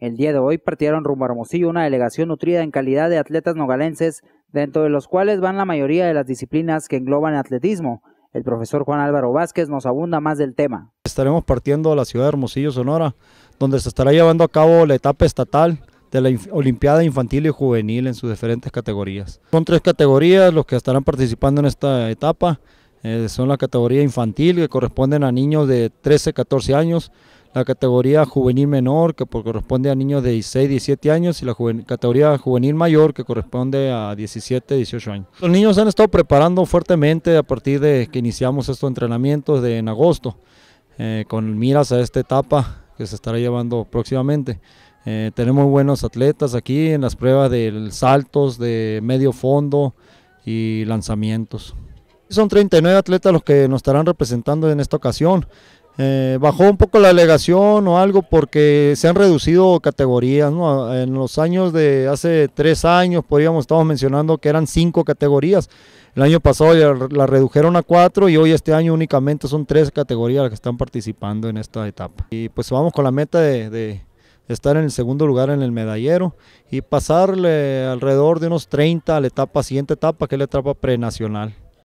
El día de hoy partieron rumbo a Hermosillo una delegación nutrida en calidad de atletas nogalenses, dentro de los cuales van la mayoría de las disciplinas que engloban el atletismo. El profesor Juan Álvaro Vázquez nos abunda más del tema. Estaremos partiendo a la ciudad de Hermosillo, Sonora, donde se estará llevando a cabo la etapa estatal de la Olimpiada Infantil y Juvenil en sus diferentes categorías. Son tres categorías los que estarán participando en esta etapa. Eh, son la categoría infantil que corresponden a niños de 13, 14 años, la categoría juvenil menor que corresponde a niños de 16, 17 años y la categoría juvenil mayor que corresponde a 17, 18 años. Los niños se han estado preparando fuertemente a partir de que iniciamos estos entrenamientos de, en agosto, eh, con miras a esta etapa que se estará llevando próximamente. Eh, tenemos buenos atletas aquí en las pruebas de saltos, de medio fondo y lanzamientos. Son 39 atletas los que nos estarán representando en esta ocasión. Eh, bajó un poco la alegación o algo porque se han reducido categorías, En los años de hace tres años, podríamos, estamos mencionando que eran cinco categorías. El año pasado ya la redujeron a cuatro y hoy este año únicamente son tres categorías las que están participando en esta etapa. Y pues vamos con la meta de, estar en el segundo lugar en el medallero y pasarle alrededor de unos 30 a la etapa, siguiente etapa, que es la etapa prenacional.